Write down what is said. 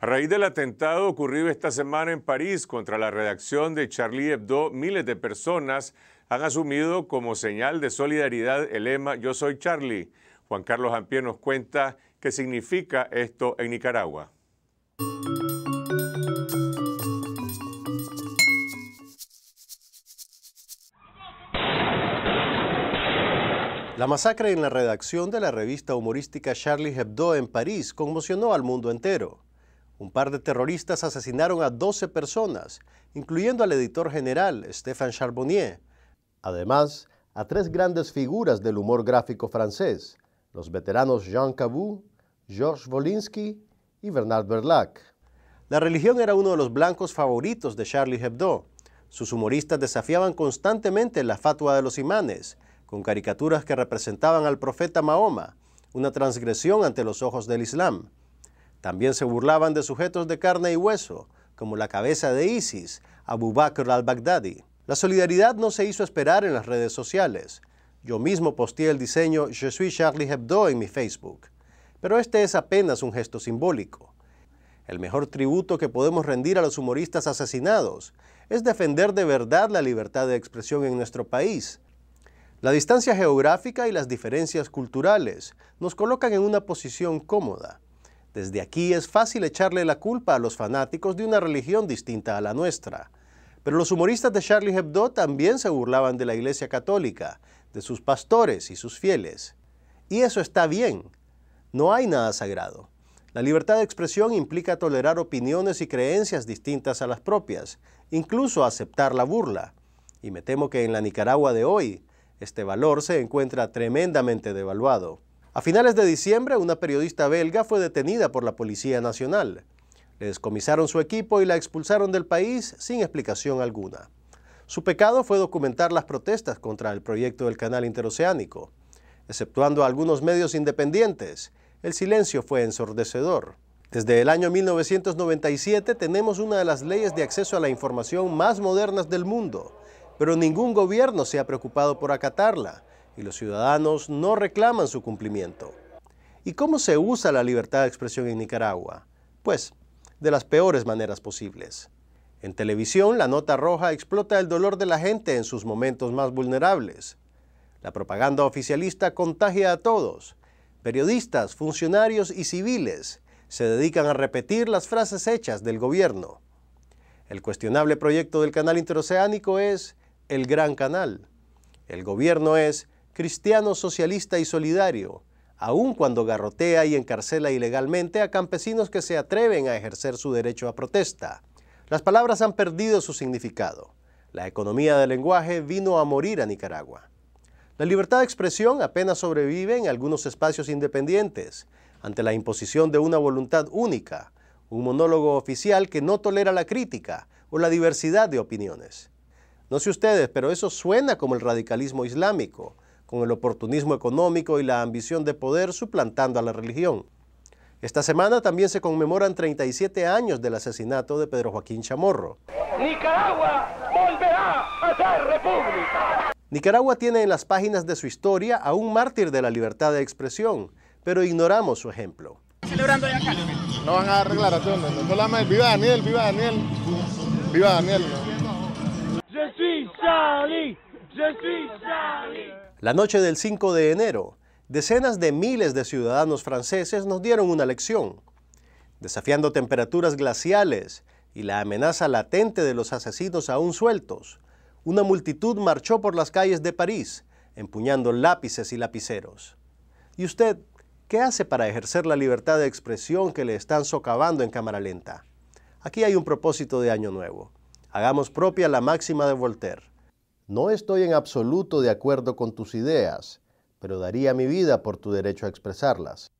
A raíz del atentado ocurrido esta semana en París contra la redacción de Charlie Hebdo, miles de personas han asumido como señal de solidaridad el lema Yo soy Charlie. Juan Carlos Ampier nos cuenta qué significa esto en Nicaragua. La masacre en la redacción de la revista humorística Charlie Hebdo en París conmocionó al mundo entero. Un par de terroristas asesinaron a 12 personas, incluyendo al editor general Stéphane Charbonnier. Además, a tres grandes figuras del humor gráfico francés, los veteranos Jean Cabou, Georges Wolinski y Bernard Berlac. La religión era uno de los blancos favoritos de Charlie Hebdo. Sus humoristas desafiaban constantemente la fatua de los imanes con caricaturas que representaban al profeta Mahoma, una transgresión ante los ojos del Islam. También se burlaban de sujetos de carne y hueso, como la cabeza de ISIS, Abu Bakr al-Baghdadi. La solidaridad no se hizo esperar en las redes sociales. Yo mismo posteé el diseño Je suis Charlie Hebdo en mi Facebook. Pero este es apenas un gesto simbólico. El mejor tributo que podemos rendir a los humoristas asesinados es defender de verdad la libertad de expresión en nuestro país, la distancia geográfica y las diferencias culturales nos colocan en una posición cómoda. Desde aquí es fácil echarle la culpa a los fanáticos de una religión distinta a la nuestra. Pero los humoristas de Charlie Hebdo también se burlaban de la Iglesia Católica, de sus pastores y sus fieles. Y eso está bien. No hay nada sagrado. La libertad de expresión implica tolerar opiniones y creencias distintas a las propias, incluso aceptar la burla. Y me temo que en la Nicaragua de hoy, este valor se encuentra tremendamente devaluado. A finales de diciembre, una periodista belga fue detenida por la Policía Nacional. Le descomisaron su equipo y la expulsaron del país sin explicación alguna. Su pecado fue documentar las protestas contra el proyecto del canal interoceánico. Exceptuando a algunos medios independientes, el silencio fue ensordecedor. Desde el año 1997 tenemos una de las leyes de acceso a la información más modernas del mundo pero ningún gobierno se ha preocupado por acatarla y los ciudadanos no reclaman su cumplimiento. ¿Y cómo se usa la libertad de expresión en Nicaragua? Pues, de las peores maneras posibles. En televisión, la nota roja explota el dolor de la gente en sus momentos más vulnerables. La propaganda oficialista contagia a todos. Periodistas, funcionarios y civiles se dedican a repetir las frases hechas del gobierno. El cuestionable proyecto del canal interoceánico es el Gran Canal. El gobierno es cristiano, socialista y solidario, aun cuando garrotea y encarcela ilegalmente a campesinos que se atreven a ejercer su derecho a protesta. Las palabras han perdido su significado. La economía del lenguaje vino a morir a Nicaragua. La libertad de expresión apenas sobrevive en algunos espacios independientes, ante la imposición de una voluntad única, un monólogo oficial que no tolera la crítica o la diversidad de opiniones. No sé ustedes, pero eso suena como el radicalismo islámico, con el oportunismo económico y la ambición de poder suplantando a la religión. Esta semana también se conmemoran 37 años del asesinato de Pedro Joaquín Chamorro. Nicaragua volverá a ser república. Nicaragua tiene en las páginas de su historia a un mártir de la libertad de expresión, pero ignoramos su ejemplo. Celebrando No van a dar declaraciones, viva Daniel, viva Daniel, viva Daniel. La noche del 5 de enero, decenas de miles de ciudadanos franceses nos dieron una lección. Desafiando temperaturas glaciales y la amenaza latente de los asesinos aún sueltos, una multitud marchó por las calles de París, empuñando lápices y lapiceros. ¿Y usted qué hace para ejercer la libertad de expresión que le están socavando en cámara lenta? Aquí hay un propósito de año nuevo. Hagamos propia la máxima de Voltaire. No estoy en absoluto de acuerdo con tus ideas, pero daría mi vida por tu derecho a expresarlas.